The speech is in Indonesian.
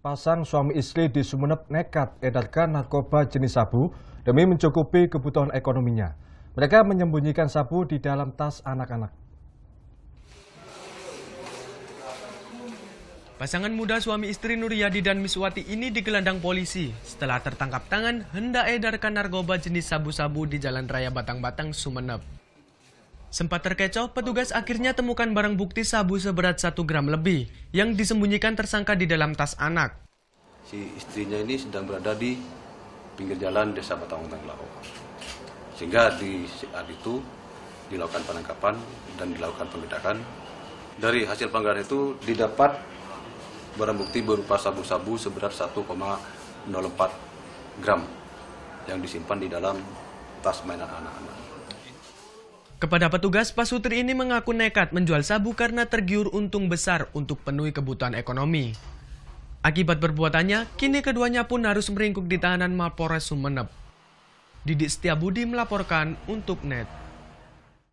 Sepasang suami istri di Sumeneb nekat edarkan narkoba jenis sabu demi mencukupi kebutuhan ekonominya. Mereka menyembunyikan sabu di dalam tas anak-anak. Pasangan muda suami istri Nuryadi dan Miswati ini digelandang polisi setelah tertangkap tangan hendak edarkan narkoba jenis sabu-sabu di Jalan Raya Batang-Batang, Sumeneb. Sempat terkecoh, petugas akhirnya temukan barang bukti sabu seberat 1 gram lebih yang disembunyikan tersangka di dalam tas anak. Si istrinya ini sedang berada di pinggir jalan Desa Batang Tenggelau. Sehingga di saat itu dilakukan penangkapan dan dilakukan pembedakan. Dari hasil penggeledahan itu didapat barang bukti berupa sabu-sabu seberat 1,04 gram yang disimpan di dalam tas mainan anak-anak. Kepada petugas, Pak Sutri ini mengaku nekat menjual sabu karena tergiur untung besar untuk penuhi kebutuhan ekonomi. Akibat perbuatannya, kini keduanya pun harus meringkuk di tahanan Mapores Sumeneb. Didik Setiabudi melaporkan untuk NET.